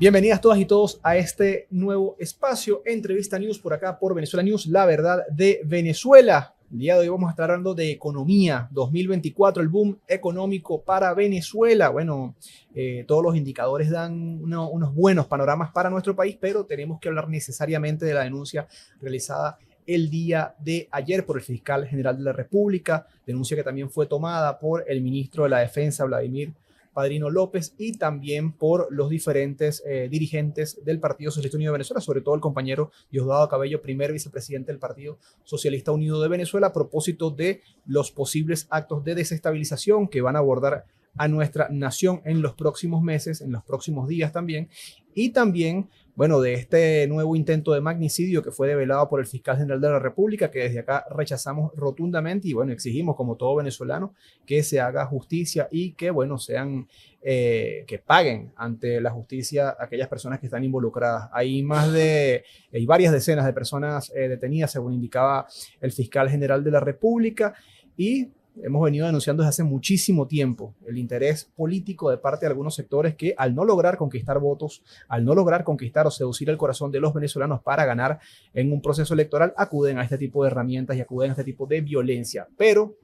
Bienvenidas todas y todos a este nuevo espacio, Entrevista News por acá por Venezuela News, la verdad de Venezuela. El día de hoy vamos a estar hablando de economía 2024, el boom económico para Venezuela. Bueno, eh, todos los indicadores dan unos buenos panoramas para nuestro país, pero tenemos que hablar necesariamente de la denuncia realizada el día de ayer por el fiscal general de la República, denuncia que también fue tomada por el ministro de la Defensa, Vladimir Padrino López y también por los diferentes eh, dirigentes del Partido Socialista Unido de Venezuela, sobre todo el compañero Diosdado Cabello, primer vicepresidente del Partido Socialista Unido de Venezuela, a propósito de los posibles actos de desestabilización que van a abordar a nuestra nación en los próximos meses, en los próximos días también, y también bueno, de este nuevo intento de magnicidio que fue develado por el fiscal general de la República, que desde acá rechazamos rotundamente y bueno, exigimos como todo venezolano que se haga justicia y que bueno, sean, eh, que paguen ante la justicia aquellas personas que están involucradas. Hay más de, hay varias decenas de personas eh, detenidas, según indicaba el fiscal general de la República y hemos venido denunciando desde hace muchísimo tiempo el interés político de parte de algunos sectores que al no lograr conquistar votos, al no lograr conquistar o seducir el corazón de los venezolanos para ganar en un proceso electoral, acuden a este tipo de herramientas y acuden a este tipo de violencia. Pero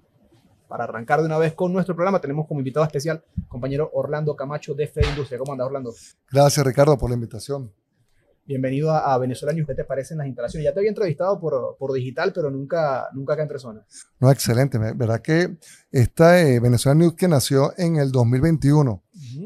para arrancar de una vez con nuestro programa, tenemos como invitado especial compañero Orlando Camacho de Fe Industria. ¿Cómo anda, Orlando? Gracias, Ricardo, por la invitación. Bienvenido a, Venezuela News. ¿Qué te parecen las instalaciones? Ya te había entrevistado por, por digital, pero nunca, nunca acá en persona. No, excelente. Verdad que esta eh, Venezuela News que nació en el 2021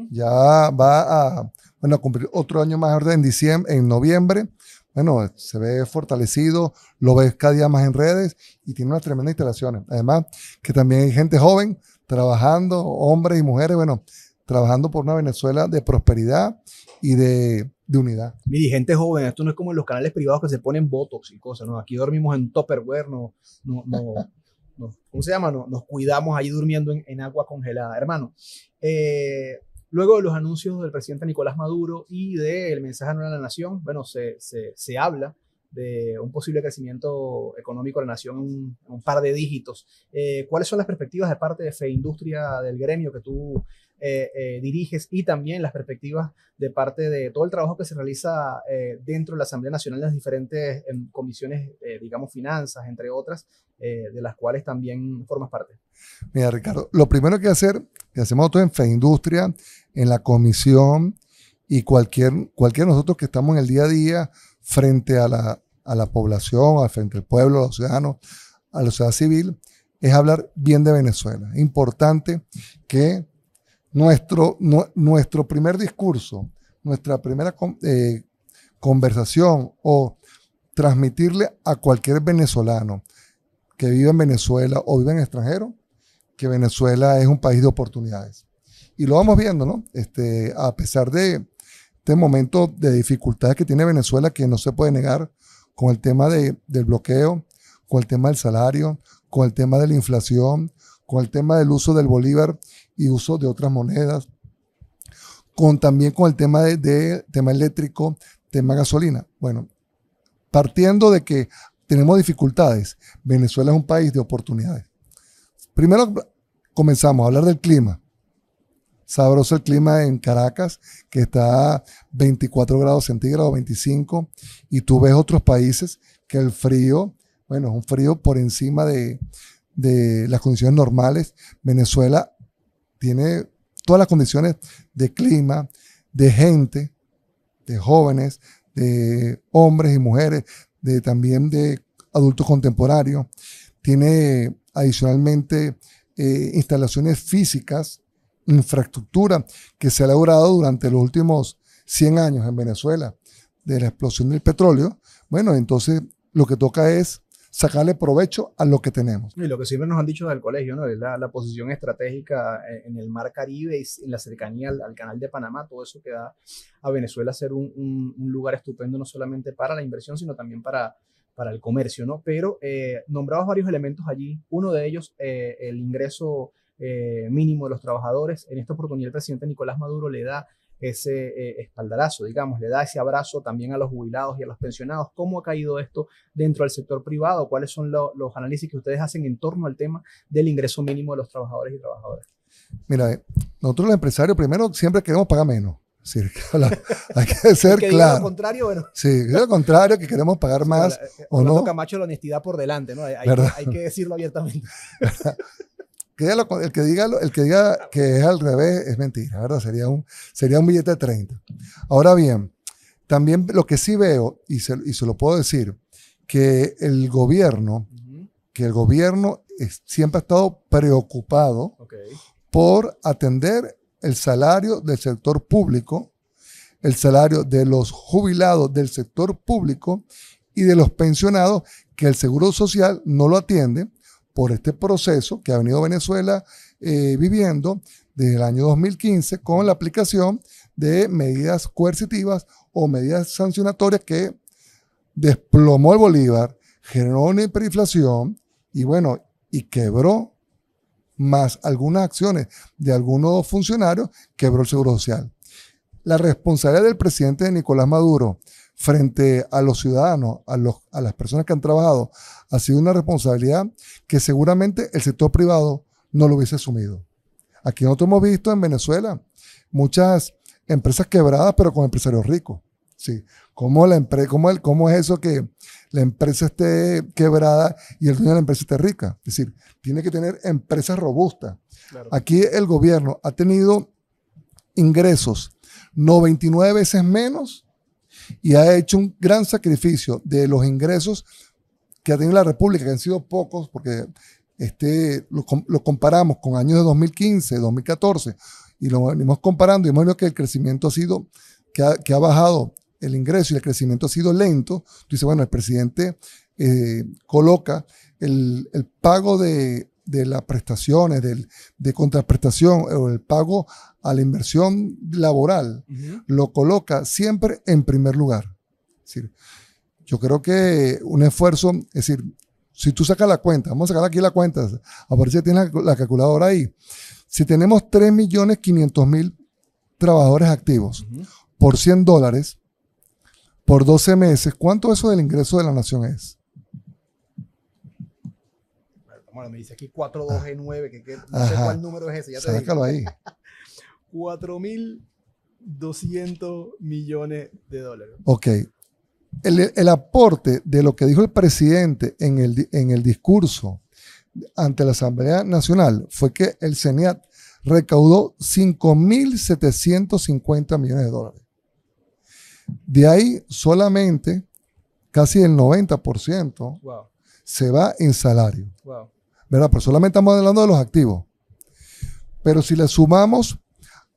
ya va a bueno, cumplir otro año más en diciembre, en noviembre. Bueno, se ve fortalecido, lo ves cada día más en redes y tiene unas tremendas instalaciones. Además, que también hay gente joven trabajando, hombres y mujeres, bueno, trabajando por una Venezuela de prosperidad y de de unidad. Mi gente joven, esto no es como en los canales privados que se ponen botox y cosas, ¿no? Aquí dormimos en topperware, no, no, no, ¿cómo se llama? No, nos cuidamos ahí durmiendo en, agua congelada, hermano. Eh, luego de los anuncios del presidente Nicolás Maduro y del mensaje a la nación, bueno, se, se, se habla de un posible crecimiento económico de la nación en, un par de dígitos. Eh, ¿Cuáles son las perspectivas de parte de FE Industria, del gremio que tú eh, eh, diriges y también las perspectivas de parte de todo el trabajo que se realiza dentro de la Asamblea Nacional, las diferentes em, comisiones, digamos, finanzas, entre otras, de las cuales también formas parte. Mira, Ricardo, lo primero que hacer, que hacemos todo en Industria, en la comisión y cualquier, cualquier nosotros que estamos en el día a día frente a la a la población, al frente del pueblo, a los ciudadanos, a la sociedad civil, es hablar bien de Venezuela. Es importante que nuestro, nuestro primer discurso, nuestra primera eh, conversación o transmitirle a cualquier venezolano que vive en Venezuela o vive en extranjero, que Venezuela es un país de oportunidades. Y lo vamos viendo, ¿no? Este, a pesar de este momento de dificultades que tiene Venezuela, que no se puede negar, con el tema del bloqueo, con el tema del salario, con el tema de la inflación, con el tema del uso del bolívar y uso de otras monedas, con también con el tema de, tema eléctrico, tema gasolina. Bueno, partiendo de que tenemos dificultades, Venezuela es un país de oportunidades. Primero comenzamos a hablar del clima sabroso el clima en Caracas, que está a 24 grados centígrados, 25, y tú ves otros países que el frío, bueno, es un frío por encima de, las condiciones normales. Venezuela tiene todas las condiciones de clima, de gente, de jóvenes, de hombres y mujeres, de, también de adultos contemporáneos. Tiene adicionalmente eh, instalaciones físicas infraestructura que se ha elaborado durante los últimos 100 años en Venezuela de la explosión del petróleo, bueno, entonces lo que toca es sacarle provecho a lo que tenemos. Y lo que siempre nos han dicho del colegio, ¿no? la, posición estratégica eh, en el mar Caribe, en la cercanía al, canal de Panamá, todo eso que da a Venezuela ser un, lugar estupendo no solamente para la inversión, sino también para, para el comercio, ¿no? Pero eh, nombrados varios elementos allí, uno de ellos, eh, el ingreso eh, mínimo de los trabajadores. En esta oportunidad el presidente Nicolás Maduro le da ese eh, espaldarazo, digamos, le da ese abrazo también a los jubilados y a los pensionados. ¿Cómo ha caído esto dentro del sector privado? ¿Cuáles son los análisis que ustedes hacen en torno al tema del ingreso mínimo de los trabajadores y trabajadoras? Mira, eh, nosotros los empresarios primero siempre queremos pagar menos. hay que ser que claro. Lo contrario, bueno. lo contrario, que queremos pagar más o no. Camacho, la honestidad por delante, ¿no? hay que decirlo abiertamente. el, que diga, el que diga que es al revés es mentira, ¿verdad? Sería un, sería un billete de 30. Ahora bien, también lo que sí veo, y se, lo puedo decir, que el gobierno, que el gobierno siempre ha estado preocupado por atender el salario del sector público, el salario de los jubilados del sector público y de los pensionados, que el Seguro Social no lo atiende por este proceso que ha venido Venezuela eh, viviendo desde el año 2015 con la aplicación de medidas coercitivas o medidas sancionatorias que desplomó el Bolívar, generó una hiperinflación y bueno, y quebró más algunas acciones de algunos funcionarios, quebró el Seguro Social. La responsabilidad del presidente Nicolás Maduro frente a los ciudadanos, a, los, a las personas que han trabajado, ha sido una responsabilidad que seguramente el sector privado no lo hubiese asumido. Aquí nosotros hemos visto en Venezuela muchas empresas quebradas, pero con empresarios ricos. Sí. ¿Cómo, la el, ¿Cómo es eso que la empresa esté quebrada y el dueño de la empresa esté rica? Es decir, tiene que tener empresas robustas. Aquí el gobierno ha tenido ingresos 99 veces menos y ha hecho un gran sacrificio de los ingresos que ha tenido la República, que han sido pocos, porque este, lo, comparamos con años de 2015, 2014, y lo venimos comparando y hemos visto que el crecimiento ha sido, que ha, bajado el ingreso y el crecimiento ha sido lento. dice bueno, el presidente eh, coloca el, pago de, las prestaciones, de contraprestación o el pago a la inversión laboral, lo coloca siempre en primer lugar. decir, yo creo que un esfuerzo, es decir, si tú sacas la cuenta, vamos a sacar aquí la cuenta, aparece, tiene la, calculadora ahí. Si tenemos 3.500.000 trabajadores activos por 100 dólares, por 12 meses, ¿cuánto eso del ingreso de la nación es? Bueno, me dice aquí 4, 9 que, no cuál número es ese. Ya te Sácalo ahí. 4.200 millones de dólares. Ok. El, aporte de lo que dijo el presidente en el, en el discurso ante la Asamblea Nacional fue que el CENIAT recaudó 5.750 millones de dólares. De ahí solamente casi el 90% se va en salario. ¿Verdad? Pero solamente estamos hablando de los activos. Pero si le sumamos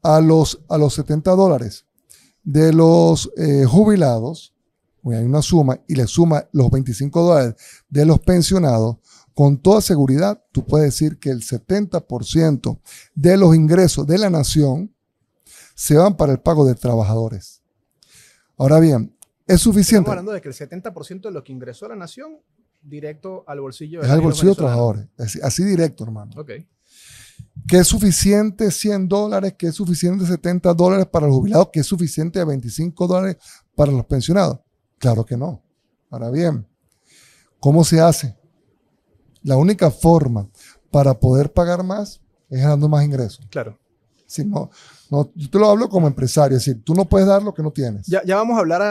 a los, a los 70 dólares de los eh, jubilados, hay una suma y le suma los 25 dólares de los pensionados, con toda seguridad tú puedes decir que el 70% de los ingresos de la nación se van para el pago de trabajadores. Ahora bien, ¿es suficiente? Estamos hablando de que el 70% de lo que ingresó a la nación directo al bolsillo de Es al bolsillo de trabajadores, así, así directo, hermano. ok ¿Qué es suficiente 100 dólares, que es suficiente 70 dólares para los jubilados, que es suficiente 25 dólares para los pensionados. Claro que no. Ahora bien, ¿cómo se hace? La única forma para poder pagar más es ganando más ingresos. Claro. Si no, no, yo te lo hablo como empresario, es decir, tú no puedes dar lo que no tienes. Ya, vamos a hablar,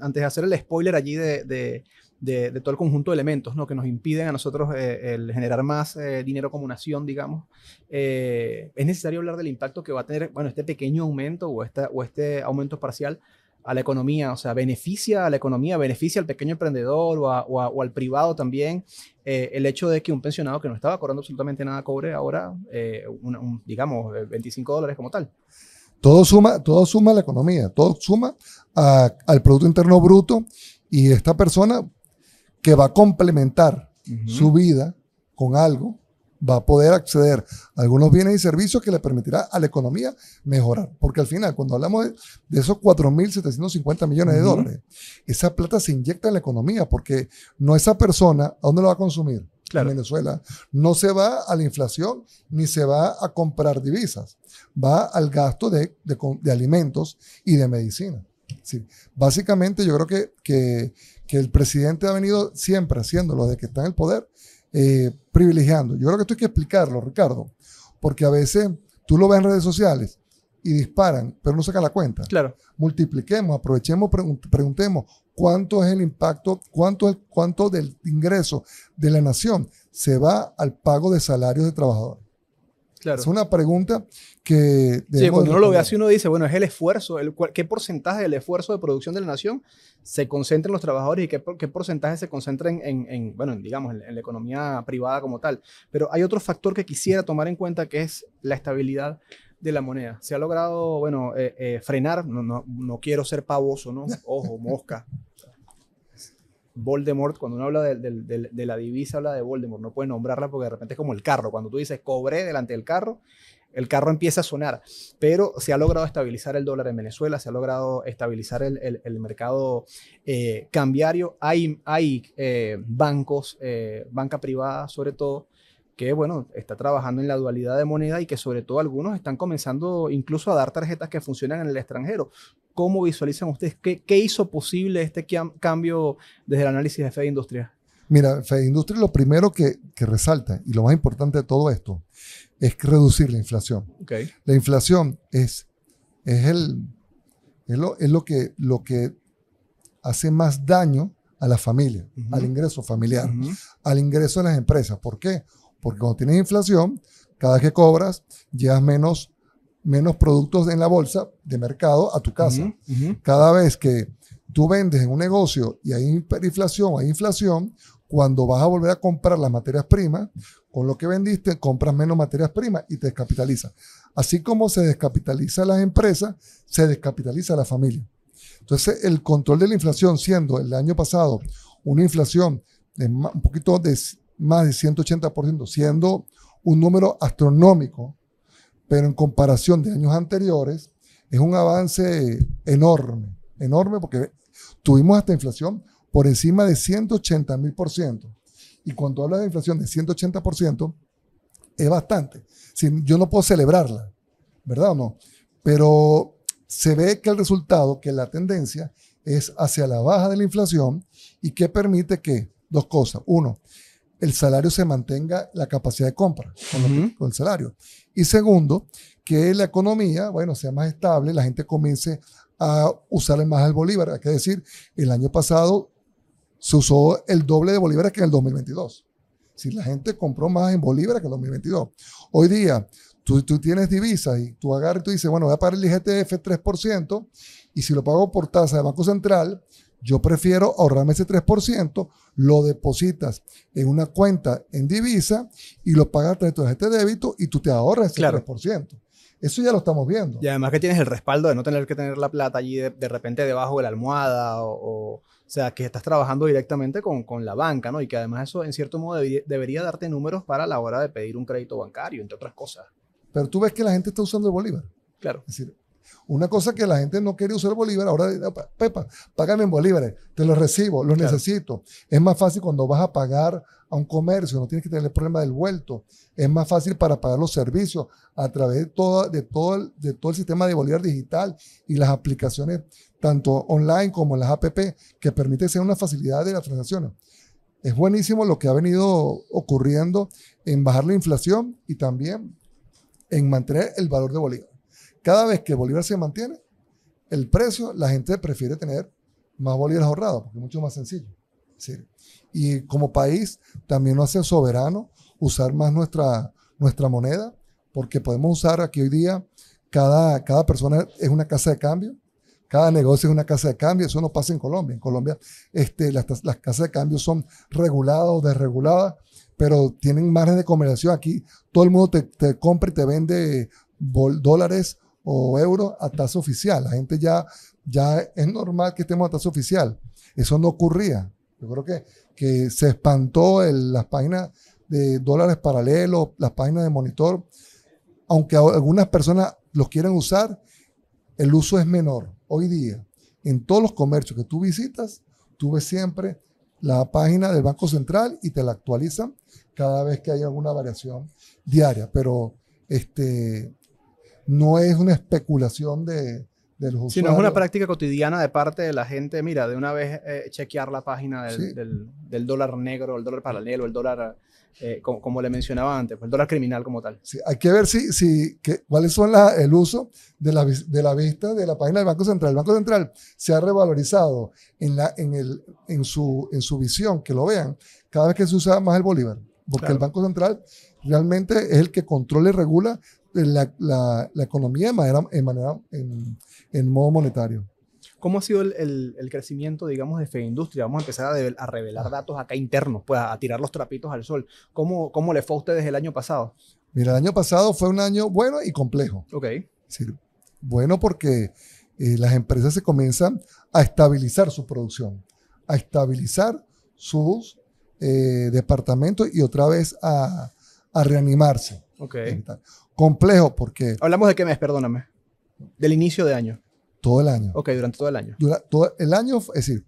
antes de hacer el spoiler allí de de, todo el conjunto de elementos ¿no? que nos impiden a nosotros eh, el generar más eh, dinero como nación, digamos, eh, es necesario hablar del impacto que va a tener, bueno, este pequeño aumento o, o este aumento parcial a la economía, o sea, beneficia a la economía, beneficia al pequeño emprendedor o, al privado también, el hecho de que un pensionado que no estaba cobrando absolutamente nada cobre ahora, digamos, 25 dólares como tal. Todo suma, todo suma a la economía, todo suma al Producto Interno Bruto y esta persona que va a complementar su vida con algo, va a poder acceder a algunos bienes y servicios que le permitirá a la economía mejorar. Porque al final, cuando hablamos de, esos 4.750 millones de dólares, esa plata se inyecta en la economía porque no esa persona, ¿a dónde lo va a consumir? En Venezuela no se va a la inflación ni se va a comprar divisas, va al gasto de alimentos y de medicina. Básicamente yo creo que, que, el presidente ha venido siempre haciéndolo desde que está en el poder, eh, privilegiando. Yo creo que esto hay que explicarlo, Ricardo, porque a veces tú lo ves en redes sociales y disparan, pero no sacan la cuenta. Claro. Multipliquemos, aprovechemos, preguntemos cuánto es el impacto, cuánto, es, cuánto del ingreso de la nación se va al pago de salarios de trabajadores. Es una pregunta que... Sí, cuando uno lo ve así, uno dice, bueno, es el esfuerzo, el, ¿qué porcentaje del esfuerzo de producción de la nación se concentra en los trabajadores y qué, qué porcentaje se concentra en, bueno, digamos, en, la economía privada como tal? Pero hay otro factor que quisiera tomar en cuenta que es la estabilidad de la moneda. Se ha logrado, bueno, eh, eh, frenar, no, no quiero ser pavoso, ¿no? Ojo, mosca. Voldemort, cuando uno habla de, la divisa, habla de Voldemort, no puede nombrarla porque de repente es como el carro. Cuando tú dices cobré delante del carro, el carro empieza a sonar. Pero se ha logrado estabilizar el dólar en Venezuela, se ha logrado estabilizar el, mercado eh, cambiario. Hay, hay eh, bancos, eh, banca privada sobre todo, que bueno, está trabajando en la dualidad de moneda y que sobre todo algunos están comenzando incluso a dar tarjetas que funcionan en el extranjero. ¿Cómo visualizan ustedes? ¿Qué, hizo posible este cambio desde el análisis de Fed Industria? Mira, Fed Industria lo primero que, resalta y lo más importante de todo esto es reducir la inflación. La inflación es, es, el, es, lo, que, lo que hace más daño a la familia, al ingreso familiar, al ingreso de las empresas. ¿Por qué? Porque cuando tienes inflación, cada vez que cobras, llevas menos, menos productos en la bolsa de mercado a tu casa. Cada vez que tú vendes en un negocio y hay hiperinflación, hay inflación, cuando vas a volver a comprar las materias primas, con lo que vendiste, compras menos materias primas y te descapitaliza. Así como se descapitaliza las empresas, se descapitaliza la familia. Entonces, el control de la inflación, siendo el año pasado una inflación un poquito de más de 180%, siendo un número astronómico, pero en comparación de años anteriores, es un avance enorme, enorme porque tuvimos hasta inflación por encima de 180 mil por ciento. Y cuando hablas de inflación de 180 es bastante. yo no puedo celebrarla, ¿verdad o no? Pero se ve que el resultado, que la tendencia es hacia la baja de la inflación y que permite que dos cosas. Uno, el salario se mantenga la capacidad de compra con, el salario. Y segundo, que la economía, bueno, sea más estable, la gente comience a usarle más el bolívar. es que decir, el año pasado se usó el doble de bolívares que en el 2022. Si la gente compró más en bolívares que en el 2022. Hoy día, tú, tú tienes divisas y tú agarras y tú dices, bueno, voy a pagar el IGTF 3%, y si lo pago por tasa de Banco Central, yo prefiero ahorrarme ese 3%, lo depositas en una cuenta en divisa y lo pagas a través de este débito y tú te ahorras ese 3%. Eso ya lo estamos viendo. Y además que tienes el respaldo de no tener que tener la plata allí de, repente debajo de la almohada o, o, sea, que estás trabajando directamente con, la banca, ¿no? Y que además eso en cierto modo debería, debería darte números para la hora de pedir un crédito bancario, entre otras cosas. Pero tú ves que la gente está usando el bolívar. Claro. Es decir, una cosa que la gente no quiere usar bolívar, ahora, Pepa, págame en bolívares, te lo recibo, los necesito. Es más fácil cuando vas a pagar a un comercio, no tienes que tener el problema del vuelto. Es más fácil para pagar los servicios a través de, todo, el, sistema de bolívar digital y las aplicaciones, tanto online como las APP, que permite ser una facilidad de las transacciones. Es buenísimo lo que ha venido ocurriendo en bajar la inflación y también en mantener el valor de bolívar. Cada vez que bolívar se mantiene, el precio, la gente prefiere tener más bolívares ahorrados, porque es mucho más sencillo. Y como país también nos hace soberano usar más nuestra, nuestra moneda, porque podemos usar aquí hoy día, cada, cada persona es una casa de cambio, cada negocio es una casa de cambio, eso no pasa en Colombia. En Colombia este, las, casas de cambio son reguladas o desreguladas, pero tienen margen de conversión Aquí todo el mundo te, te compra y te vende dólares o euros a tasa oficial. La gente ya, ya es normal que estemos a tasa oficial. Eso no ocurría. Yo creo que, que se espantó el, las páginas de dólares paralelos, las páginas de monitor. Aunque algunas personas los quieren usar, el uso es menor. Hoy día, en todos los comercios que tú visitas, tú ves siempre la página del Banco Central y te la actualizan cada vez que hay alguna variación diaria. Pero este, no es una especulación de, los Sino es una práctica cotidiana de parte de la gente, mira, de una vez eh, chequear la página del, dólar negro, el dólar paralelo, el dólar, eh, como, le mencionaba antes, pues, el dólar criminal como tal. Sí, hay que ver si, si que, cuáles son el uso de la, vista de la página del Banco Central. El Banco Central se ha revalorizado en, la, en, el, en, su, en su visión, que lo vean, cada vez que se usa más el Bolívar, porque el Banco Central realmente es el que controla y regula la, la, economía en, en, en, modo monetario. ¿Cómo ha sido el, el, crecimiento, digamos, de Feindustria? Vamos a empezar a, a, revelar datos acá internos, pues a, tirar los trapitos al sol. ¿Cómo, ¿Cómo le fue a ustedes el año pasado? Mira, el año pasado fue un año bueno y complejo. Ok. Sí, bueno porque eh, las empresas se comienzan a estabilizar su producción, a estabilizar sus eh, departamentos y otra vez a, a reanimarse. Okay complejo porque... Hablamos de qué mes, perdóname. Del inicio de año. Todo el año. Ok, durante todo el año. todo el año, es decir,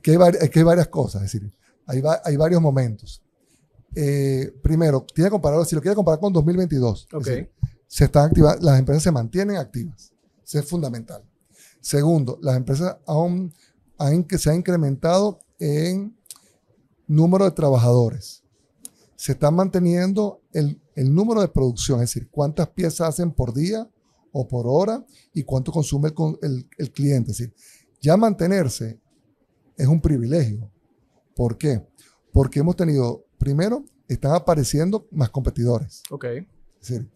que hay, varias cosas, es decir, hay, varios momentos. Eh, primero, tiene que compararlo, si lo quiere comparar con 2022, okay. se están activas las empresas se mantienen activas. Eso es fundamental. Segundo, las empresas aún han, se incrementado en número de trabajadores. Se están manteniendo el, el número de producción, es decir, cuántas piezas hacen por día o por hora y cuánto consume el, el, cliente. Es decir, ya mantenerse es un privilegio. ¿Por qué? Porque hemos tenido, primero, están apareciendo más competidores. Ok. Es decir,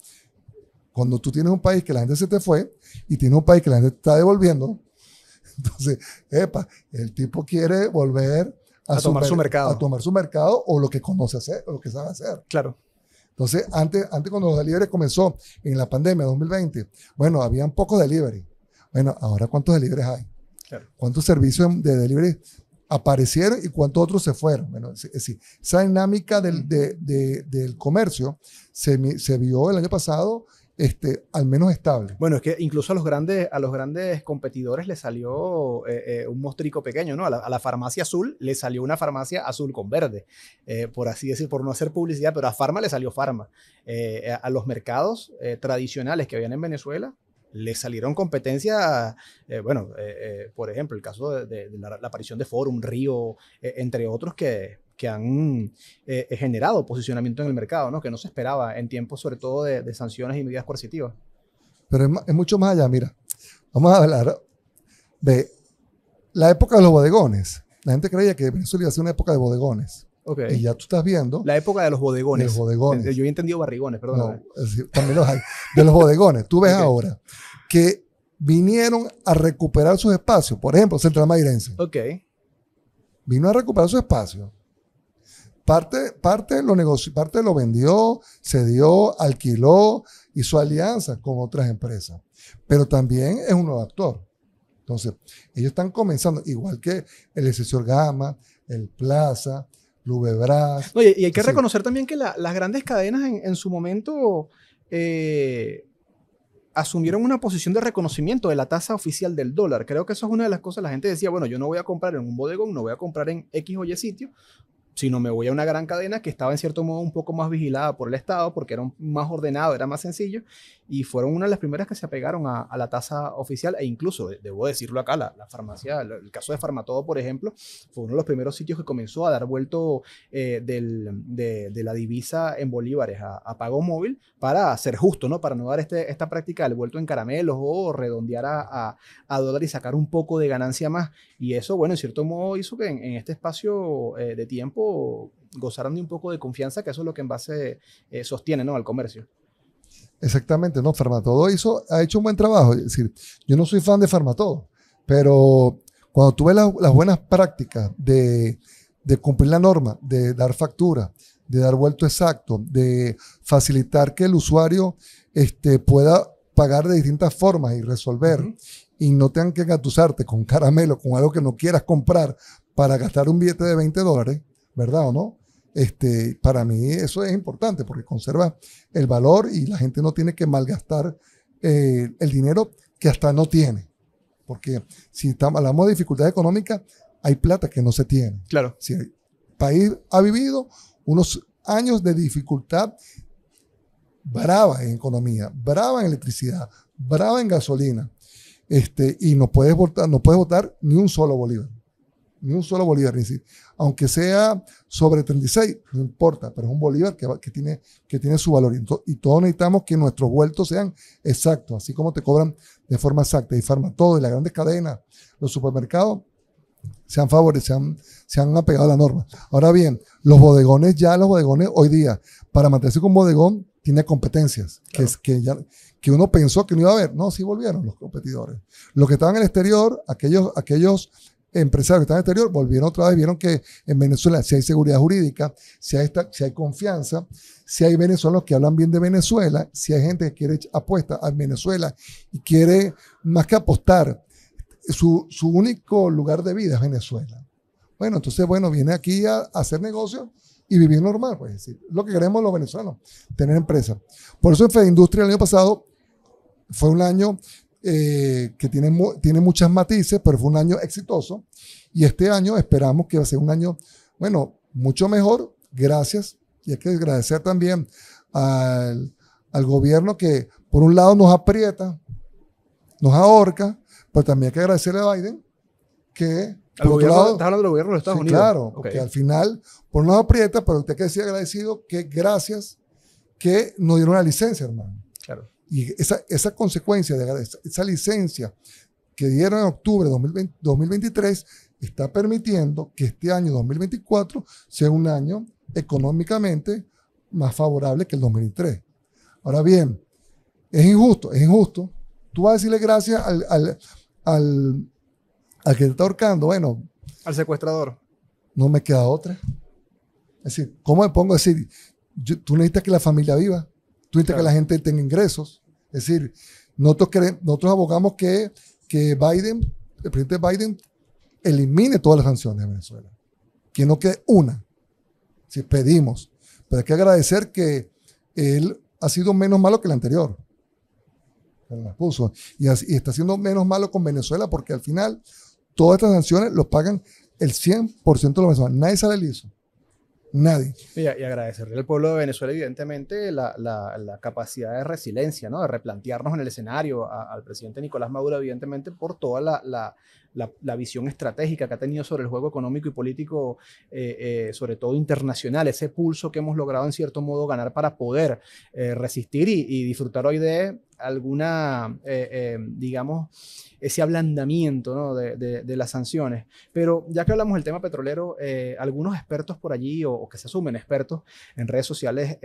cuando tú tienes un país que la gente se te fue y tienes un país que la gente te está devolviendo, entonces, epa, el tipo quiere volver a, tomar su mercado. A tomar su mercado o lo que conoce hacer, o lo que sabe hacer. Claro. Entonces, antes, antes cuando los delivery comenzó en la pandemia de 2020, bueno, habían pocos delivery. Bueno, ahora cuántos deliveries hay? ¿Cuántos servicios de delivery aparecieron y cuántos otros se fueron. Bueno, es decir, esa dinámica del, de, del comercio se, se, vio el año pasado este, al menos estable. Bueno, es que incluso a los grandes, a los grandes competidores le salió eh, eh, un mostrico pequeño, ¿no? A la, farmacia azul le salió una farmacia azul con verde, eh, por así decir, por no hacer publicidad, pero a Farma le salió Farma. a, los mercados tradicionales que habían en Venezuela le salieron competencias, eh, bueno, eh, eh, por ejemplo, el caso de, la, aparición de Forum, Río, entre otros que, han generado posicionamiento en el mercado, ¿no? Que no se esperaba en tiempos sobre todo de, sanciones y medidas coercitivas. Pero es, mucho más allá, mira, vamos a hablar de la época de los bodegones. La gente creía que Venezuela iba a ser una época de bodegones. Y ya tú estás viendo. La época de los bodegones. Eh, yo he entendido barrigones, perdón. también los hay. De los bodegones. Tú ves ahora que vinieron a recuperar sus espacios. Por ejemplo, Central Mairense. Ok. Vino a recuperar su espacio. Parte, parte, lo negoció, parte lo vendió, cedió, dio, alquiló, hizo alianzas con otras empresas. Pero también es un nuevo actor. Entonces, ellos están comenzando, igual que el excesor Gama, el Plaza, y, hay que reconocer también que las grandes cadenas en, su momento eh, asumieron una posición de reconocimiento de la tasa oficial del dólar. Creo que eso es una de las cosas. La gente decía, bueno, yo no voy a comprar en un bodegón, no voy a comprar en X o Y sitio, sino me voy a una gran cadena que estaba en cierto modo un poco más vigilada por el Estado porque era más ordenado, era más sencillo y fueron una de las primeras que se apegaron a, la tasa oficial e incluso, debo decirlo acá, la, farmacia, el, caso de Farmatodo, por ejemplo, fue uno de los primeros sitios que comenzó a dar vuelto eh, de, la divisa en bolívares a, pago móvil para ser justo, ¿no? Para no dar este, esta práctica del vuelto en caramelos o redondear a, dólar y sacar un poco de ganancia más. Y eso, bueno, en cierto modo hizo que en, este espacio eh, de tiempo gozaran de un poco de confianza, que eso es lo que en base eh, sostiene, ¿no? Al comercio. Exactamente, no, Farmatodo eso ha hecho un buen trabajo. Es decir, yo no soy fan de Farmatodo, pero cuando tú ves las, buenas prácticas de, cumplir la norma, de dar factura, de dar vuelto exacto, de facilitar que el usuario este, pueda pagar de distintas formas y resolver y no tengan que engatusarte con caramelo, con algo que no quieras comprar para gastar un billete de 20 dólares, ¿verdad o no? Este, para mí eso es importante porque conserva el valor y la gente no tiene que malgastar eh, el dinero que hasta no tiene. Porque si estamos, hablamos de dificultad económica, hay plata que no se tiene. Claro. Si el país ha vivido unos años de dificultad brava en economía, brava en electricidad, brava en gasolina, este, y no puedes votar, no puedes votar ni un solo bolívar ni un solo bolívar, ni decir, aunque sea sobre 36, no importa, pero es un bolívar que, que, tiene, que tiene su valor. Y, todos necesitamos que nuestros vueltos sean exactos, así como te cobran de forma exacta. Y farma todo, y las grandes cadenas, los supermercados, se han sean se han, apegado a la norma. Ahora bien, los bodegones, ya los bodegones hoy día, para mantenerse con bodegón, tiene competencias, que, es, que, ya, que uno pensó que no iba a haber. No, sí volvieron los competidores. Los que estaban en el exterior, aquellos, aquellos empresarios que están en el exterior volvieron otra vez, vieron que en Venezuela si hay seguridad jurídica, si hay, confianza, si hay venezolanos que hablan bien de Venezuela, si hay gente que quiere apuesta a Venezuela y quiere más que apostar, su, único lugar de vida es Venezuela. Bueno, entonces, bueno, viene aquí a, hacer negocios y vivir normal, pues es decir, lo que queremos los venezolanos, tener empresa Por eso en industria el año pasado fue un año eh, que tiene, tiene muchas matices, pero fue un año exitoso. Y este año esperamos que va a ser un año, bueno, mucho mejor. Gracias. Y hay que agradecer también al, gobierno que, por un lado, nos aprieta, nos ahorca, pero también hay que agradecerle a Biden que al otro lado, hablando del gobierno de Estados Unidos? Claro, que al final, por un aprieta, pero usted que decir agradecido que gracias que nos dieron la licencia, hermano. Claro. Y esa, esa consecuencia, de esa, licencia que dieron en octubre de 2023, está permitiendo que este año 2024 sea un año económicamente más favorable que el 2003. Ahora bien, es injusto, es injusto. Tú vas a decirle gracias al, al, al, al que te está ahorcando, bueno. Al secuestrador. No me queda otra. Es decir, ¿cómo me pongo a decir, tú necesitas que la familia viva? Tú que la gente tenga ingresos. Es decir, nosotros, abogamos que, que Biden, el presidente Biden, elimine todas las sanciones de Venezuela. Que no quede una. Si pedimos. Pero hay que agradecer que él ha sido menos malo que el anterior. Y, está siendo menos malo con Venezuela porque al final todas estas sanciones los pagan el 100% de los venezolanos. Nadie sale liso nadie. Y, agradecerle al pueblo de Venezuela, evidentemente, la, la, capacidad de resiliencia, ¿no? de replantearnos en el escenario al presidente Nicolás Maduro, evidentemente, por toda la, la, visión estratégica que ha tenido sobre el juego económico y político, eh, eh, sobre todo internacional, ese pulso que hemos logrado en cierto modo ganar para poder eh, resistir y disfrutar hoy de alguna, eh, eh, digamos, ese ablandamiento de, de, las sanciones. Pero ya que hablamos del tema petrolero, eh, algunos expertos por allí, o, que se asumen expertos en redes sociales,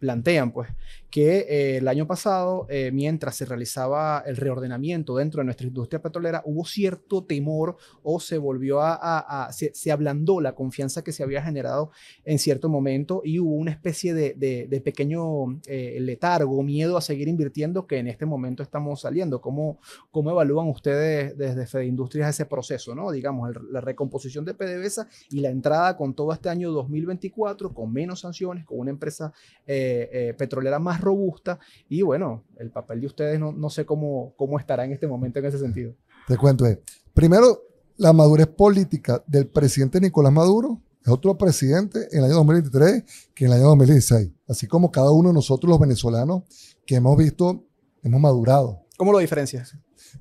plantean pues, que el año pasado, mientras se realizaba el reordenamiento dentro de nuestra industria petrolera, hubo cierto temor o se volvió a, se, se, ablandó la confianza que se había generado en cierto momento y hubo una especie de, de pequeño letargo, miedo a seguir invirtiendo que en este momento estamos saliendo? ¿Cómo, cómo evalúan ustedes desde Fede Industrias ese proceso, ¿no? digamos, la recomposición de PDVSA y la entrada con todo este año 2024, con menos sanciones, con una empresa eh, eh, petrolera más robusta? Y bueno, el papel de ustedes no, sé cómo, cómo estará en este momento en ese sentido. Te cuento, eh, primero, la madurez política del presidente Nicolás Maduro otro presidente en el año 2023 que en el año 2016. Así como cada uno de nosotros los venezolanos que hemos visto, hemos madurado. ¿Cómo lo diferencias?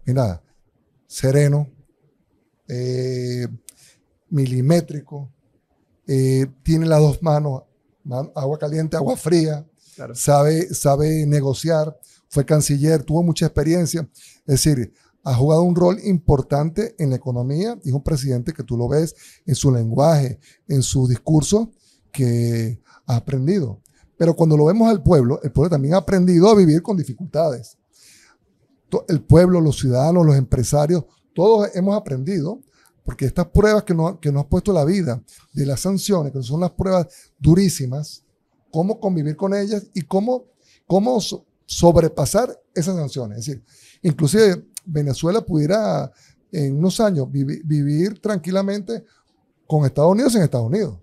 Mira, sereno, eh, milimétrico, eh, tiene las dos manos, agua caliente, agua fría, sabe, sabe negociar, fue canciller, tuvo mucha experiencia. Es decir, ha jugado un rol importante en la economía y es un presidente que tú lo ves en su lenguaje, en su discurso, que ha aprendido. Pero cuando lo vemos al pueblo, el pueblo también ha aprendido a vivir con dificultades. El pueblo, los ciudadanos, los empresarios, todos hemos aprendido, porque estas pruebas que, nos ha puesto la vida, de las sanciones, que son las pruebas durísimas, cómo convivir con ellas y cómo, cómo sobrepasar esas sanciones. Es decir, inclusive Venezuela pudiera en unos años vivir tranquilamente con Estados Unidos en Estados Unidos.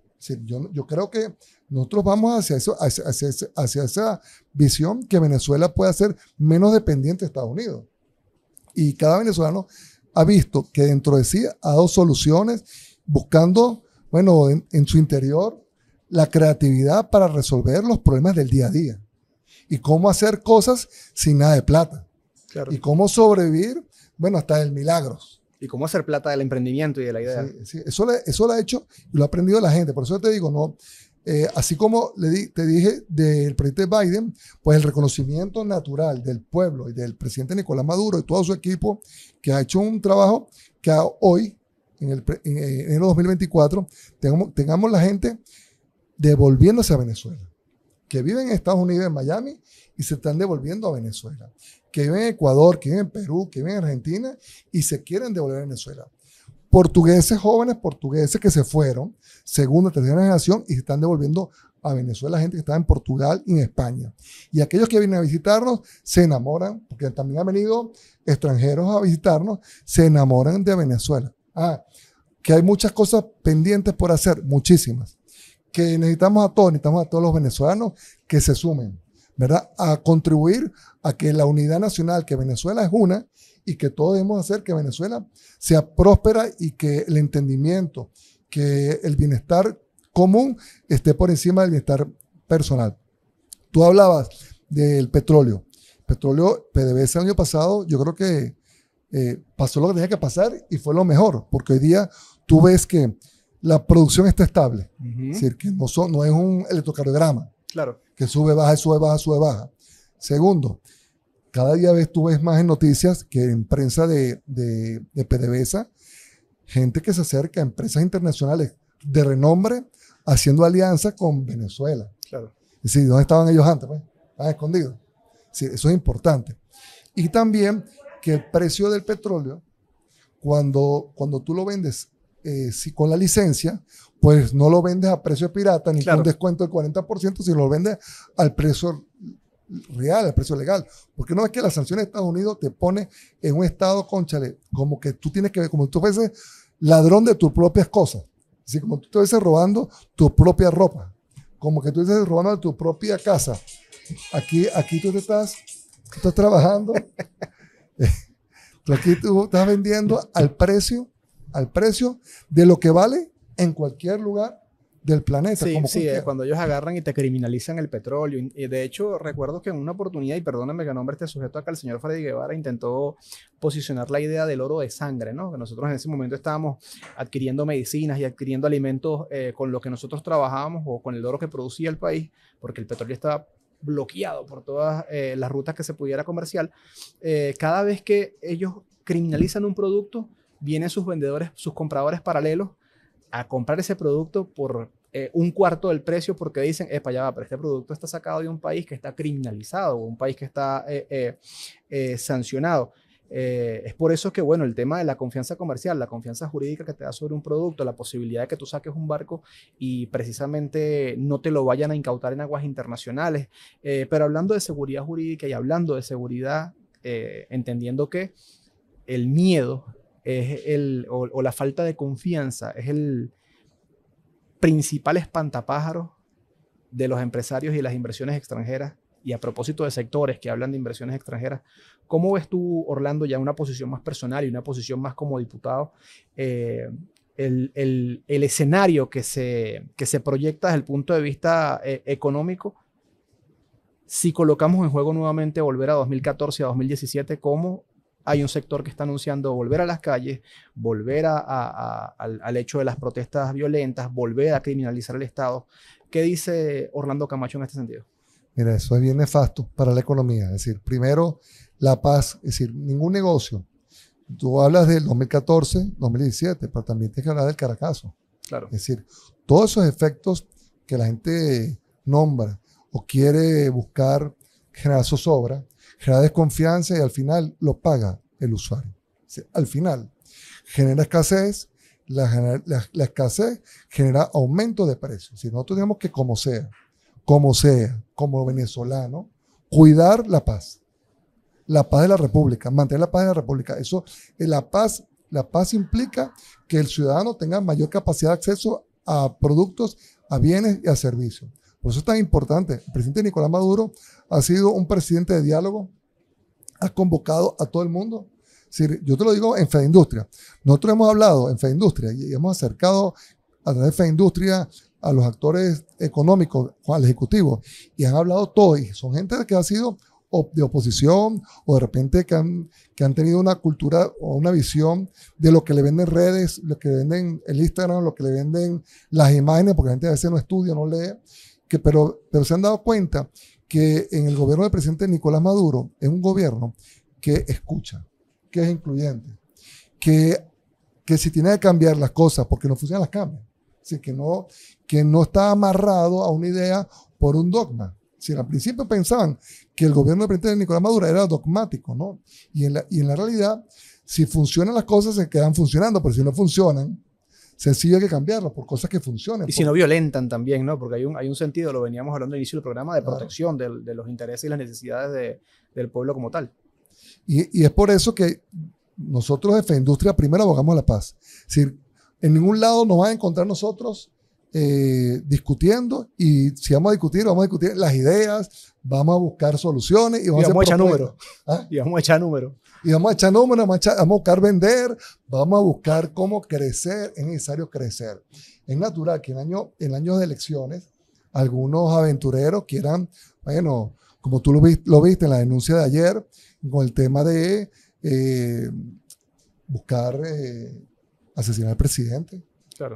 yo, creo que nosotros vamos hacia, eso, hacia, esa visión que Venezuela pueda ser menos dependiente de Estados Unidos. Y cada venezolano ha visto que dentro de sí ha dado soluciones buscando, bueno, en su interior la creatividad para resolver los problemas del día a día. Y cómo hacer cosas sin nada de plata. ¿Y cómo sobrevivir? Bueno, hasta el milagros. Y cómo hacer plata del emprendimiento y de la idea. Eso, eso lo ha hecho y lo ha aprendido la gente. Por eso te digo, no, eh, así como le te dije del presidente Biden, pues el reconocimiento natural del pueblo y del presidente Nicolás Maduro y todo su equipo que ha hecho un trabajo que hoy, en el en 2024, eh, tengamos la gente devolviéndose a Venezuela que viven en Estados Unidos, en Miami, y se están devolviendo a Venezuela, que viven en Ecuador, que viven en Perú, que viven en Argentina y se quieren devolver a Venezuela. Portugueses jóvenes, portugueses que se fueron, segunda, tercera generación, y se están devolviendo a Venezuela gente que está en Portugal y en España. Y aquellos que vienen a visitarnos se enamoran, porque también han venido extranjeros a visitarnos, se enamoran de Venezuela. Ah, que hay muchas cosas pendientes por hacer, muchísimas que necesitamos a todos, necesitamos a todos los venezolanos que se sumen, ¿verdad? A contribuir a que la unidad nacional, que Venezuela es una, y que todos debemos hacer que Venezuela sea próspera y que el entendimiento, que el bienestar común esté por encima del bienestar personal. Tú hablabas del petróleo. Petróleo PDVSA el año pasado, yo creo que eh, pasó lo que tenía que pasar y fue lo mejor, porque hoy día tú ves que la producción está estable. Es decir, que no, es un electrocardiograma. Claro. Que sube, baja, sube, baja, sube, baja. Segundo, cada día ves, tú ves más en noticias que en prensa de, de, PDVSA, gente que se acerca a empresas internacionales de renombre haciendo alianza con Venezuela. Claro. Es decir, ¿dónde estaban ellos antes? Pues? escondido escondidos. eso es importante. Y también que el precio del petróleo, cuando, cuando tú lo vendes eh, si con la licencia, pues no lo vendes a precio pirata ni con descuento del 40%, sino lo vendes al precio real, al precio legal. Porque no es que las sanciones de Estados Unidos te pone en un estado, conchale, como que tú tienes que ver, como tú fueses ladrón de tus propias cosas. Así como tú estuvieses robando tu propia ropa, como que tú estás robando tu propia casa. Aquí, aquí tú te estás, estás trabajando, eh, aquí tú estás vendiendo al precio al precio de lo que vale en cualquier lugar del planeta. Sí, sí, eh, cuando ellos agarran y te criminalizan el petróleo. Y de hecho, recuerdo que en una oportunidad, y perdónenme que nombre este sujeto acá, el señor Freddy Guevara intentó posicionar la idea del oro de sangre, ¿no? Que nosotros en ese momento estábamos adquiriendo medicinas y adquiriendo alimentos eh, con lo que nosotros trabajábamos o con el oro que producía el país, porque el petróleo estaba bloqueado por todas eh, las rutas que se pudiera comercial. cada vez que ellos criminalizan un producto, vienen sus vendedores, sus compradores paralelos a comprar ese producto por eh, un cuarto del precio porque dicen, epa, ya va, pero este producto está sacado de un país que está criminalizado un país que está eh, eh, sancionado. es por eso que, bueno, el tema de la confianza comercial, la confianza jurídica que te da sobre un producto, la posibilidad de que tú saques un barco y precisamente no te lo vayan a incautar en aguas internacionales. pero hablando de seguridad jurídica y hablando de seguridad, entendiendo que el miedo el, o, la falta de confianza es el principal espantapájaros de los empresarios y las inversiones extranjeras. Y a propósito de sectores que hablan de inversiones extranjeras, ¿cómo ves tú, Orlando, ya una posición más personal y una posición más como diputado? Eh, el, escenario que se, se proyecta desde el punto de vista eh, económico, si colocamos en juego nuevamente volver a 2014 a 2017 ¿cómo...? hay un sector que está anunciando volver a las calles, volver al, hecho de las protestas violentas, volver a criminalizar el Estado. ¿Qué dice Orlando Camacho en este sentido? Mira, eso es bien nefasto para la economía. Es decir, primero, la paz, es decir, ningún negocio. Tú hablas del 2014, 2017, pero también tienes que hablar del Caracazo. Claro. Es decir, todos esos efectos que la gente nombra o quiere buscar generar zozobra, genera desconfianza y al final lo paga el usuario. al final, genera escasez, la, escasez genera aumento de precios. Si nosotros tenemos que, como sea, como sea, como venezolano, cuidar la paz. La paz de la República, mantener la paz de la República. Eso, eh, la paz, la paz implica que el ciudadano tenga mayor capacidad de acceso a productos, a bienes y a servicios. Por eso es tan importante. El presidente Nicolás Maduro ha sido un presidente de diálogo, ha convocado a todo el mundo. Yo te lo digo en Fe Industria. Nosotros hemos hablado en Fe Industria y hemos acercado a través de Fe Industria a los actores económicos, al ejecutivo, y han hablado todos, son gente que ha sido de oposición o de repente que han, que han tenido una cultura o una visión de lo que le venden redes, lo que le venden el Instagram, lo que le venden las imágenes, porque la gente a veces no estudia, no lee pero, se han dado cuenta que en el gobierno del presidente Nicolás Maduro es un gobierno que escucha, que es incluyente, que, si tiene que cambiar las cosas porque no funcionan, las cambias, que no, que no está amarrado a una idea por un dogma. Si al principio pensaban que el gobierno del presidente Nicolás Maduro era dogmático, ¿no? Y y en la realidad, si funcionan las cosas, se quedan funcionando, pero si no funcionan, sencillo hay que cambiarlo por cosas que funcionen. Y si no violentan también, ¿no? Porque hay un, hay un sentido, lo veníamos hablando al inicio del programa, de protección de, los intereses y las necesidades de, del pueblo como tal. Y, y, es por eso que nosotros de Industria primero abogamos a la paz. Es decir, en ningún lado nos van a encontrar nosotros eh, discutiendo y si vamos a discutir, vamos a discutir las ideas, vamos a buscar soluciones y vamos, ¿Ah? y vamos a, echar números. Y vamos a echar números. Y vamos a echar vamos a, buscar vender, vamos a buscar cómo crecer. Es necesario crecer. Es natural que en año, en años de elecciones algunos aventureros quieran, bueno, como tú lo, viste, en la denuncia de ayer, con el tema de eh, buscar eh, asesinar al presidente.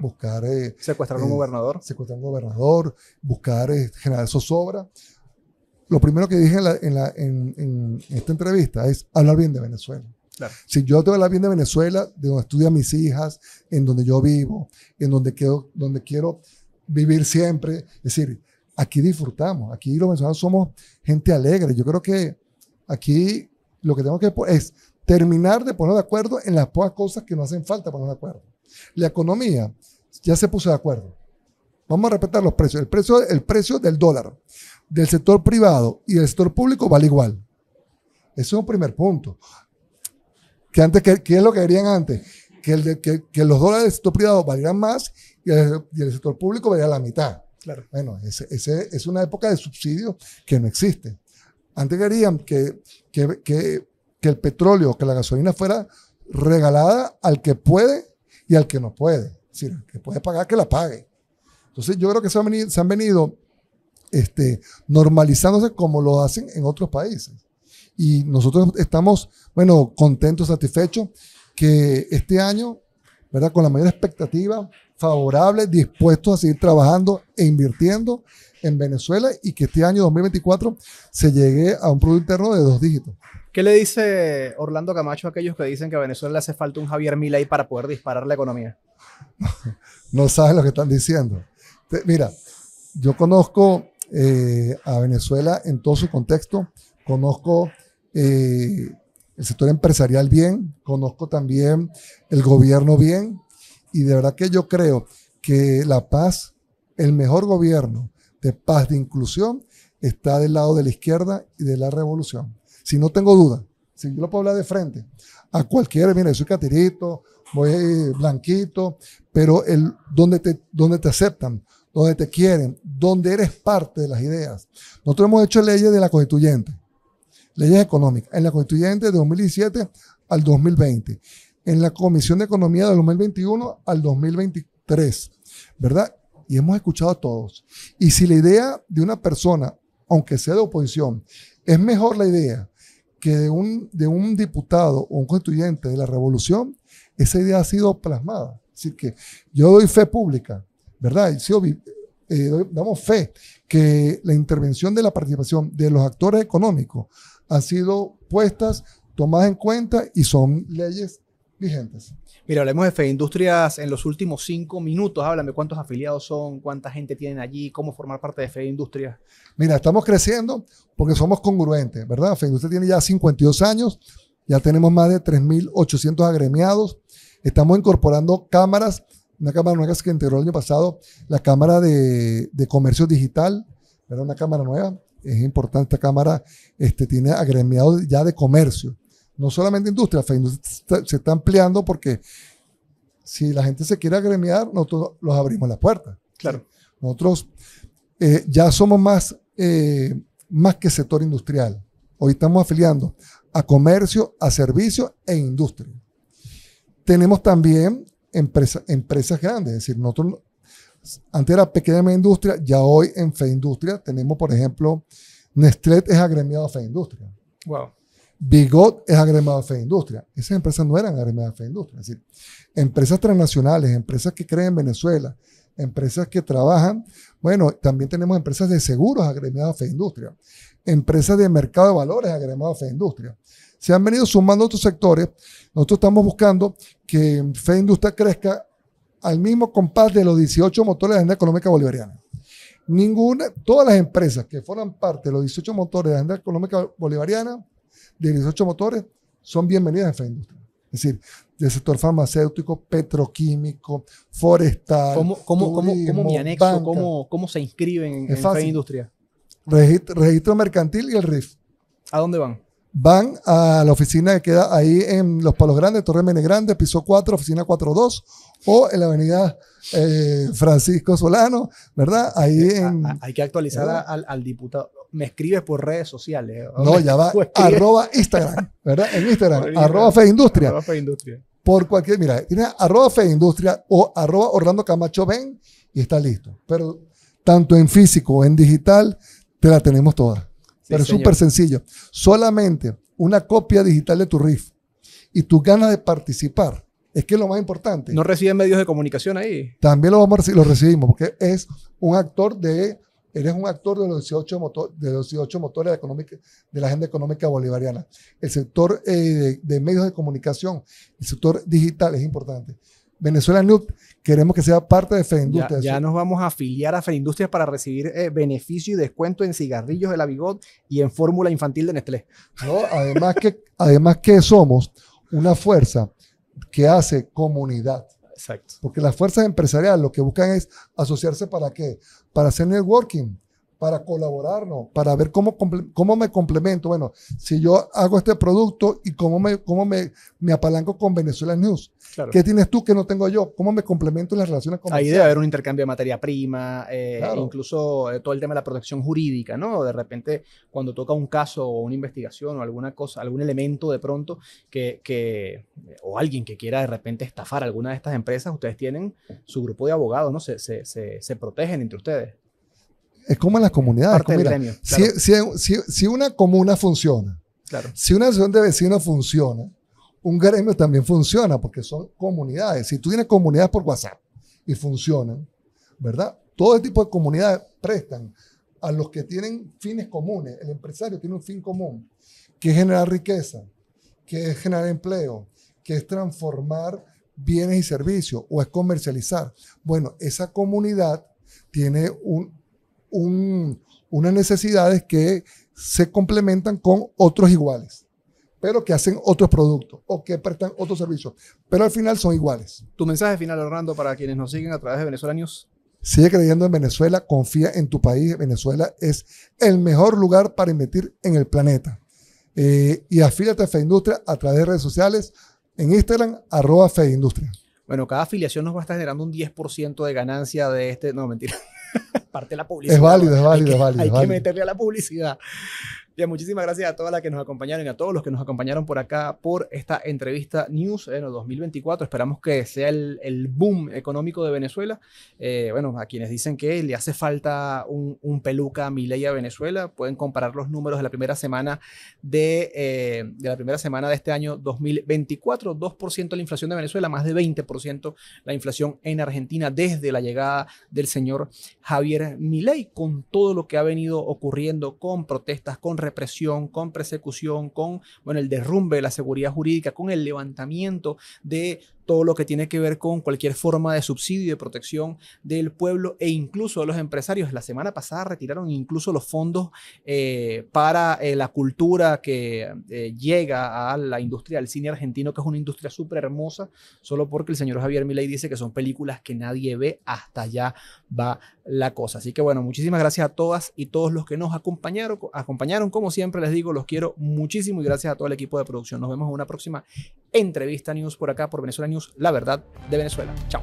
Buscar. Eh, secuestrar a un gobernador. Secuestrar a un gobernador, buscar generar zozobra lo primero que dije en, esta entrevista es hablar bien de Venezuela. Si yo te hablar bien de Venezuela, de donde estudian mis hijas, en donde yo vivo, en donde, quedo, donde quiero vivir siempre, es decir, aquí disfrutamos, aquí los venezolanos somos gente alegre. Yo creo que aquí lo que tenemos que es terminar de poner de acuerdo en las pocas cosas que no hacen falta poner de acuerdo. La economía ya se puso de acuerdo. Vamos a respetar los precios. El precio, el precio del dólar del sector privado y del sector público vale igual. Ese es un primer punto. Que antes, ¿qué, es lo que querían antes? Que, los dólares del sector privado valieran más y el, sector público valiera la mitad. Claro. Bueno, ese, es una época de subsidio que no existe. Antes querían que, que, el petróleo, que la gasolina fuera regalada al que puede y al que no puede. Es decir, que puede pagar, que la pague. Entonces yo creo que se han venido, se han venido este, normalizándose como lo hacen en otros países. Y nosotros estamos, bueno, contentos, satisfechos que este año, ¿verdad? Con la mayor expectativa, favorable dispuestos a seguir trabajando e invirtiendo en Venezuela y que este año 2024 se llegue a un Producto Interno de dos dígitos. ¿Qué le dice Orlando Camacho a aquellos que dicen que a Venezuela le hace falta un Javier Milay para poder disparar la economía? No, no saben lo que están diciendo. Mira, yo conozco eh, a Venezuela en todo su contexto. Conozco eh, el sector empresarial bien, conozco también el gobierno bien y de verdad que yo creo que la paz, el mejor gobierno de paz, de inclusión, está del lado de la izquierda y de la revolución. Si no tengo duda, si yo lo puedo hablar de frente a cualquiera, viene soy catirito, voy eh, blanquito, pero el, donde, te, donde te aceptan, donde te quieren, donde eres parte de las ideas. Nosotros hemos hecho leyes de la constituyente, leyes económicas, en la constituyente de 2017 al 2020, en la Comisión de Economía de 2021 al 2023, ¿verdad? Y hemos escuchado a todos. Y si la idea de una persona, aunque sea de oposición, es mejor la idea que de un, de un diputado o un constituyente de la revolución, esa idea ha sido plasmada. así que yo doy fe pública ¿verdad? Y eh, damos fe que la intervención de la participación de los actores económicos ha sido puestas, tomadas en cuenta y son leyes vigentes. Mira, hablemos de Fe Industrias en los últimos cinco minutos. Háblame cuántos afiliados son, cuánta gente tienen allí, cómo formar parte de Fe Industrias. Mira, estamos creciendo porque somos congruentes, ¿verdad? Fe Industrias tiene ya 52 años, ya tenemos más de 3.800 agremiados, estamos incorporando cámaras una cámara nueva que integró el año pasado, la Cámara de, Comercio Digital, era una cámara nueva, es importante, esta cámara este, tiene agremiado ya de comercio, no solamente industria, se está ampliando porque si la gente se quiere agremiar, nosotros los abrimos la puerta. Claro. Nosotros eh, ya somos más, eh, más que sector industrial. Hoy estamos afiliando a comercio, a servicio e industria. Tenemos también empresas grandes. Es decir, nosotros, antes era pequeña industria, ya hoy en Fe Industria tenemos, por ejemplo, Nestlé es agremiado a Fe Industria. Wow. Bigot es agremiado a Fe Industria. Esas empresas no eran agremiadas a Fe Industria. Es decir, empresas transnacionales, empresas que creen en Venezuela, empresas que trabajan. Bueno, también tenemos empresas de seguros agremiadas a Fe Industria, empresas de mercado de valores agremiadas a Fe Industria se han venido sumando otros sectores. Nosotros estamos buscando que Fe Industria crezca al mismo compás de los 18 motores de la agenda económica bolivariana. Ninguna, todas las empresas que forman parte de los 18 motores de la agenda económica bolivariana, de 18 motores, son bienvenidas en Fe Industria. Es decir, del sector farmacéutico, petroquímico, forestal. ¿Cómo, cómo, cómo, mi anexo, cómo, se inscriben en, en Industria? registro mercantil y el RIF. ¿A dónde van? van a la oficina que queda ahí en Los Palos Grandes, Torre Menegrande, piso 4, oficina 42, o en la avenida eh, Francisco Solano, ¿verdad? Ahí eh, en, Hay que actualizar al, diputado. Me escribes por redes sociales. No, ya va. Pues, arroba Instagram, ¿verdad? En Instagram, arroba Feindustria. Arroba Feindustria. Por cualquier, mira, tiene arroba Industria o arroba Orlando Camacho Ben y está listo. Pero tanto en físico o en digital, te la tenemos todas pero es súper sencillo. Solamente una copia digital de tu RIF y tus ganas de participar es que es lo más importante. ¿No reciben medios de comunicación ahí? También lo, vamos lo recibimos porque es un actor de, eres un actor de los 18, de 18 motores económica, de la agenda económica bolivariana. El sector eh, de, medios de comunicación, el sector digital es importante. Venezuela Newt, queremos que sea parte de Feindustrias. Ya, nos vamos a afiliar a Feindustrias para recibir eh, beneficio y descuento en cigarrillos de la Bigot y en fórmula infantil de Nestlé. No, además, que, además que somos una fuerza que hace comunidad. Exacto. Porque las fuerzas empresariales lo que buscan es asociarse para qué? Para hacer networking para colaborarnos, para ver cómo, cómo me complemento. Bueno, si yo hago este producto y cómo me, cómo me, me apalanco con Venezuela News. ¿Qué tienes tú que no tengo yo? ¿Cómo me complemento en las relaciones comerciales? Ahí debe haber un intercambio de materia prima, eh, incluso eh, todo el tema de la protección jurídica, ¿no? De repente, cuando toca un caso o una investigación o alguna cosa, algún elemento de pronto que, o alguien que quiera de repente estafar alguna de estas empresas, ustedes tienen su grupo de abogados, ¿no? se, se, se, se protegen entre ustedes. Es como en las comunidades. si, una comuna funciona, si una asociación de vecinos funciona, un gremio también funciona porque son comunidades. Si tú tienes comunidades por WhatsApp y funcionan, ¿verdad? Todo tipo de comunidades prestan a los que tienen fines comunes. El empresario tiene un fin común, que es generar riqueza, que es generar empleo, que es transformar bienes y servicios o es comercializar. Bueno, esa comunidad tiene un, unas necesidades que se complementan con otros iguales, pero que hacen otros productos o que prestan otros servicios, pero al final son iguales. Tu mensaje final, Orlando, para quienes nos siguen a través de Venezuela News. Sigue creyendo en Venezuela, confía en tu país. Venezuela es el mejor lugar para invertir en el planeta. Eh, y afílate a FEINDUSTRIA a través de redes sociales, en Instagram, arroba FEINDUSTRIA. Bueno, cada afiliación nos va a estar generando un 10% de ganancia de este... No, mentira. Parte de la publicidad. Es válido, es válido, es válido. Hay que meterle a la publicidad muchísimas gracias a todas las que nos acompañaron y a todos los que nos acompañaron por acá por esta entrevista News en eh, 2024. Esperamos que sea el, boom económico de Venezuela. Eh, bueno, a quienes dicen que le hace falta un, peluca a Milei a Venezuela, pueden comparar los números de la primera semana de, eh, la primera semana de este año 2024. 2% la inflación de Venezuela, más de 20% la inflación en Argentina desde la llegada del señor Javier Milei, con todo lo que ha venido ocurriendo con protestas, con represión, con persecución, con bueno, el derrumbe de la seguridad jurídica, con el levantamiento de todo lo que tiene que ver con cualquier forma de subsidio, de protección del pueblo e incluso de los empresarios. La semana pasada retiraron incluso los fondos eh, para eh, la cultura que eh, llega a la industria del cine argentino, que es una industria súper hermosa, solo porque el señor Javier Milei dice que son películas que nadie ve, hasta allá va la cosa. Así que bueno, muchísimas gracias a todas y todos los que nos acompañaron. acompañaron. Como siempre les digo, los quiero muchísimo y gracias a todo el equipo de producción. Nos vemos en una próxima entrevista News por acá, por Venezuela News la verdad de Venezuela. Chao.